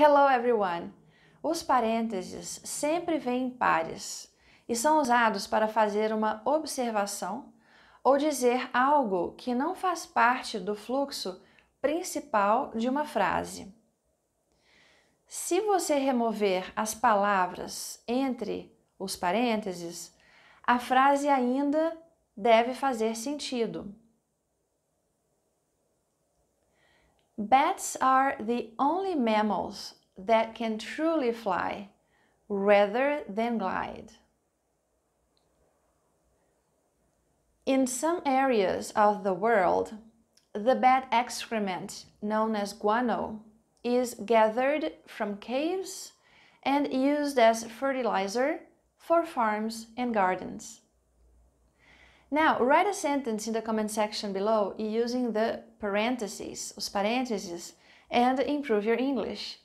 Hello everyone! Os parênteses sempre vêm em pares e são usados para fazer uma observação ou dizer algo que não faz parte do fluxo principal de uma frase. Se você remover as palavras entre os parênteses, a frase ainda deve fazer sentido. Bats are the only mammals that can truly fly rather than glide. In some areas of the world, the bat excrement, known as guano, is gathered from caves and used as fertilizer for farms and gardens. Now, write a sentence in the comment section below using the parentheses, os parênteses, and improve your English.